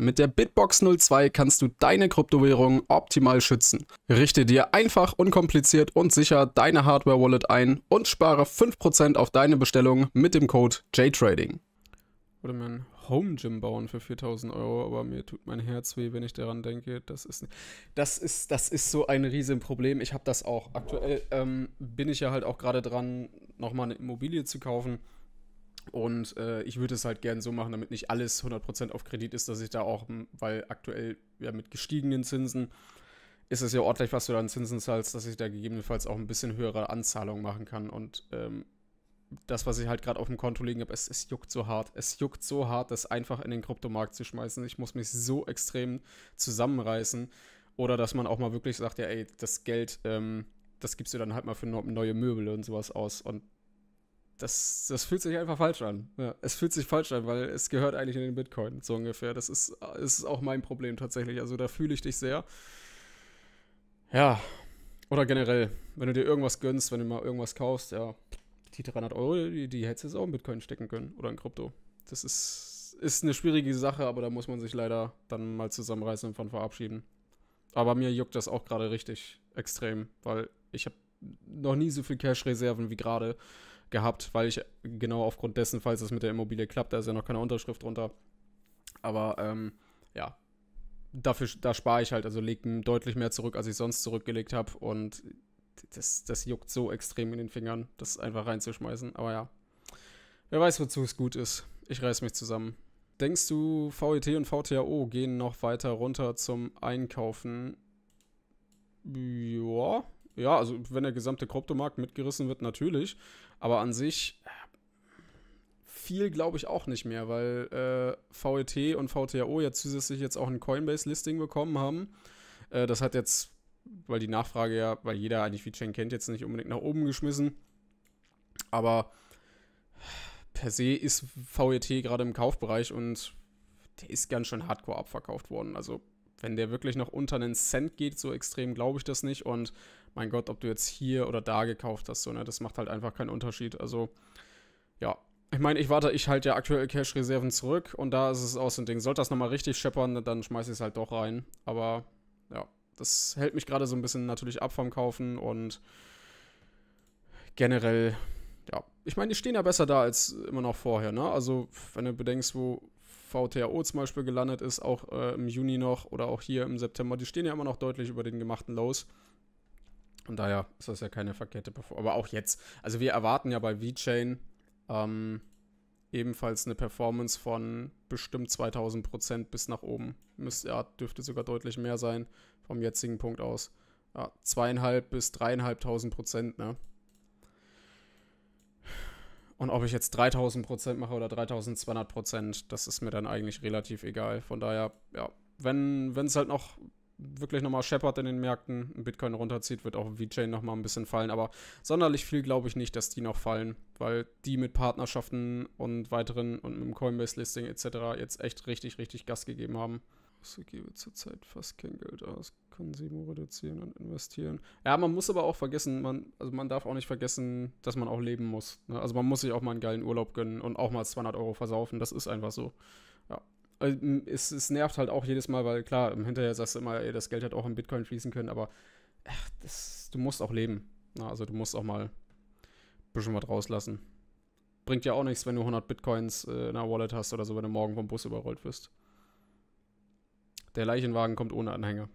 Mit der Bitbox 02 kannst du deine Kryptowährungen optimal schützen. Richte dir einfach, unkompliziert und sicher deine Hardware-Wallet ein und spare 5% auf deine Bestellung mit dem Code JTrading. Oder mir ein Home Gym bauen für 4000 Euro, aber mir tut mein Herz weh, wenn ich daran denke. Das ist, das ist, das ist so ein Riesenproblem. Ich habe das auch. Aktuell ähm, bin ich ja halt auch gerade dran, nochmal eine Immobilie zu kaufen. Und äh, ich würde es halt gerne so machen, damit nicht alles 100% auf Kredit ist, dass ich da auch, hm, weil aktuell ja mit gestiegenen Zinsen ist es ja ordentlich, was du da an Zinsen zahlst, dass ich da gegebenenfalls auch ein bisschen höhere Anzahlungen machen kann. Und ähm, das, was ich halt gerade auf dem Konto liegen habe, es, es juckt so hart. Es juckt so hart, das einfach in den Kryptomarkt zu schmeißen. Ich muss mich so extrem zusammenreißen. Oder dass man auch mal wirklich sagt, ja, ey, das Geld, ähm, das gibst du dann halt mal für neue Möbel und sowas aus. Und das, das fühlt sich einfach falsch an. Ja, es fühlt sich falsch an, weil es gehört eigentlich in den Bitcoin, so ungefähr. Das ist, ist auch mein Problem tatsächlich. Also da fühle ich dich sehr. Ja, oder generell, wenn du dir irgendwas gönnst, wenn du mal irgendwas kaufst, ja, die 300 Euro, die, die hättest du jetzt auch in Bitcoin stecken können oder in Krypto. Das ist, ist eine schwierige Sache, aber da muss man sich leider dann mal zusammenreißen und von verabschieden. Aber mir juckt das auch gerade richtig extrem, weil ich habe noch nie so viel Cash-Reserven wie gerade gehabt, weil ich äh, genau aufgrund dessen, falls es mit der Immobilie klappt, da ist ja noch keine Unterschrift drunter. Aber ähm, ja, dafür, da spare ich halt, also lege deutlich mehr zurück, als ich sonst zurückgelegt habe. Und das, das juckt so extrem in den Fingern, das einfach reinzuschmeißen. Aber ja, wer weiß, wozu es gut ist. Ich reiß mich zusammen. Denkst du, VET und VTAO gehen noch weiter runter zum Einkaufen? Ja, ja, also wenn der gesamte Kryptomarkt mitgerissen wird, natürlich. Aber an sich äh, viel glaube ich auch nicht mehr, weil äh, VET und VTAO ja zusätzlich jetzt auch ein Coinbase-Listing bekommen haben. Äh, das hat jetzt, weil die Nachfrage ja, weil jeder eigentlich wie Chen kennt, jetzt nicht unbedingt nach oben geschmissen. Aber per se ist VET gerade im Kaufbereich und der ist ganz schön hardcore abverkauft worden. Also wenn der wirklich noch unter einen Cent geht, so extrem glaube ich das nicht. Und mein Gott, ob du jetzt hier oder da gekauft hast, so, ne? Das macht halt einfach keinen Unterschied. Also, ja. Ich meine, ich warte, ich halte ja aktuell Cash-Reserven zurück und da ist es auch so ein Ding. Sollte das nochmal richtig scheppern, dann schmeiße ich es halt doch rein. Aber ja, das hält mich gerade so ein bisschen natürlich ab vom Kaufen und generell, ja. Ich meine, die stehen ja besser da als immer noch vorher, ne? Also, wenn du bedenkst, wo VTAO zum Beispiel gelandet ist, auch äh, im Juni noch oder auch hier im September, die stehen ja immer noch deutlich über den gemachten Lows. Und daher ist das ja keine verkehrte Performance. Aber auch jetzt. Also wir erwarten ja bei VeChain ähm, ebenfalls eine Performance von bestimmt 2000 Prozent bis nach oben. Müsst, ja, dürfte sogar deutlich mehr sein vom jetzigen Punkt aus. Ja, zweieinhalb bis dreieinhalbtausend Prozent, ne? Und ob ich jetzt 3000 Prozent mache oder 3200 Prozent, das ist mir dann eigentlich relativ egal. Von daher, ja, wenn es halt noch wirklich nochmal scheppert in den Märkten, Bitcoin runterzieht, wird auch VeChain nochmal ein bisschen fallen. Aber sonderlich viel glaube ich nicht, dass die noch fallen, weil die mit Partnerschaften und weiteren und mit dem Coinbase-Listing etc. jetzt echt richtig, richtig Gas gegeben haben. Ich gebe zurzeit fast kein Geld aus, Konsum reduzieren und investieren. Ja, man muss aber auch vergessen, man, also man darf auch nicht vergessen, dass man auch leben muss. Ne? Also man muss sich auch mal einen geilen Urlaub gönnen und auch mal 200 Euro versaufen, das ist einfach so. Ja, also, es, es nervt halt auch jedes Mal, weil klar, hinterher sagst du immer, ey, das Geld hat auch in Bitcoin fließen können, aber ach, das, du musst auch leben. Na, also du musst auch mal ein bisschen was rauslassen. Bringt ja auch nichts, wenn du 100 Bitcoins äh, in der Wallet hast oder so, wenn du morgen vom Bus überrollt wirst. Der Leichenwagen kommt ohne Anhänger.